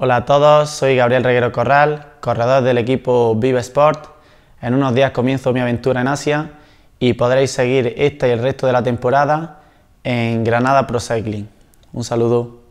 Hola a todos, soy Gabriel Reguero Corral, corredor del equipo Vive Sport. En unos días comienzo mi aventura en Asia y podréis seguir esta y el resto de la temporada en Granada Pro Cycling. Un saludo.